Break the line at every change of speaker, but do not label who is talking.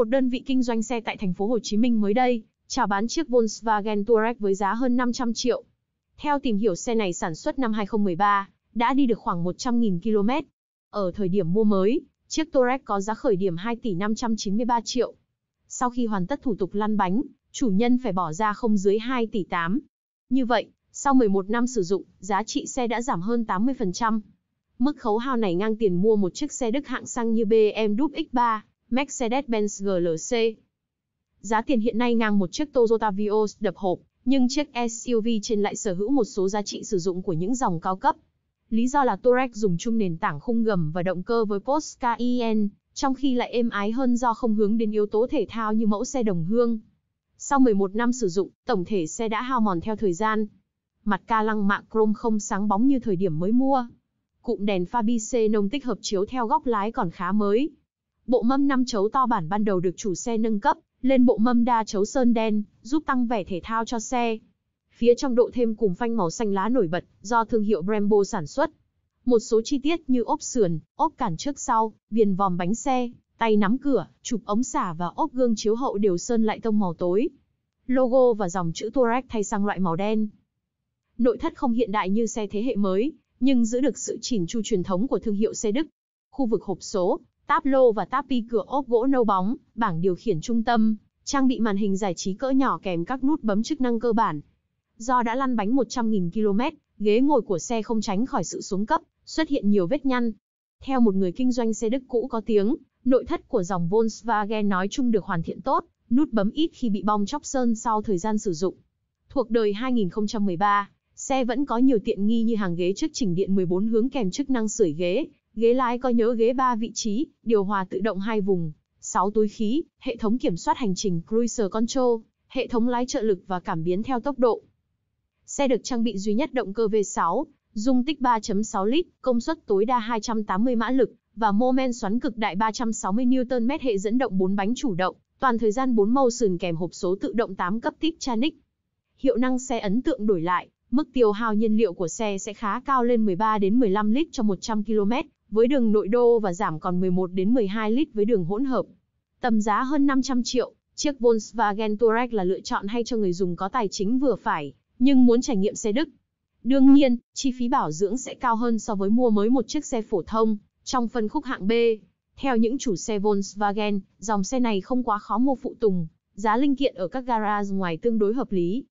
một đơn vị kinh doanh xe tại thành phố Hồ Chí Minh mới đây, chào bán chiếc Volkswagen Touareg với giá hơn 500 triệu. Theo tìm hiểu xe này sản xuất năm 2013, đã đi được khoảng 100.000 km. Ở thời điểm mua mới, chiếc Touareg có giá khởi điểm 2 tỷ 593 triệu. Sau khi hoàn tất thủ tục lăn bánh, chủ nhân phải bỏ ra không dưới 2 tỷ 8. Như vậy, sau 11 năm sử dụng, giá trị xe đã giảm hơn 80%. Mức khấu hao này ngang tiền mua một chiếc xe Đức hạng xăng như BMW X3, Mercedes-Benz GLC. Giá tiền hiện nay ngang một chiếc Toyota Vios đập hộp, nhưng chiếc SUV trên lại sở hữu một số giá trị sử dụng của những dòng cao cấp. Lý do là Touareg dùng chung nền tảng khung gầm và động cơ với Porsche Cayenne, trong khi lại êm ái hơn do không hướng đến yếu tố thể thao như mẫu xe đồng hương. Sau 11 năm sử dụng, tổng thể xe đã hao mòn theo thời gian. Mặt ca lăng mạ chrome không sáng bóng như thời điểm mới mua. Cụm đèn pha Bi-C nông tích hợp chiếu theo góc lái còn khá mới, Bộ mâm năm chấu to bản ban đầu được chủ xe nâng cấp, lên bộ mâm đa chấu sơn đen, giúp tăng vẻ thể thao cho xe. Phía trong độ thêm cùng phanh màu xanh lá nổi bật, do thương hiệu Brembo sản xuất. Một số chi tiết như ốp sườn, ốp cản trước sau, viền vòm bánh xe, tay nắm cửa, chụp ống xả và ốp gương chiếu hậu đều sơn lại tông màu tối. Logo và dòng chữ Touareg thay sang loại màu đen. Nội thất không hiện đại như xe thế hệ mới, nhưng giữ được sự chỉn chu truyền thống của thương hiệu xe Đức. Khu vực hộp số, táp lô và táp pi cửa ốp gỗ nâu bóng, bảng điều khiển trung tâm, trang bị màn hình giải trí cỡ nhỏ kèm các nút bấm chức năng cơ bản. Do đã lăn bánh 100.000 km, ghế ngồi của xe không tránh khỏi sự xuống cấp, xuất hiện nhiều vết nhăn. Theo một người kinh doanh xe Đức cũ có tiếng, nội thất của dòng Volkswagen nói chung được hoàn thiện tốt, nút bấm ít khi bị bong chóc sơn sau thời gian sử dụng. Thuộc đời 2013, xe vẫn có nhiều tiện nghi như hàng ghế trước chỉnh điện 14 hướng kèm chức năng sưởi ghế, ghế lái có nhớ ghế 3 vị trí, điều hòa tự động hai vùng, 6 túi khí, hệ thống kiểm soát hành trình Cruiser Control, hệ thống lái trợ lực và cảm biến theo tốc độ. Xe được trang bị duy nhất động cơ V6, dung tích 3.6 lít, công suất tối đa 280 mã lực và mô men xoắn cực đại 360 Nm hệ dẫn động 4 bánh chủ động, toàn thời gian 4 màu sườn kèm hộp số tự động 8 cấp tip Tranic. Hiệu năng xe ấn tượng đổi lại, mức tiêu hao nhiên liệu của xe sẽ khá cao lên 13 đến 15 lít cho 100 km với đường nội đô và giảm còn 11 đến 12 lít với đường hỗn hợp. Tầm giá hơn 500 triệu, chiếc Volkswagen Touareg là lựa chọn hay cho người dùng có tài chính vừa phải, nhưng muốn trải nghiệm xe Đức. Đương nhiên, chi phí bảo dưỡng sẽ cao hơn so với mua mới một chiếc xe phổ thông trong phân khúc hạng B. Theo những chủ xe Volkswagen, dòng xe này không quá khó mua phụ tùng, giá linh kiện ở các garage ngoài tương đối hợp lý,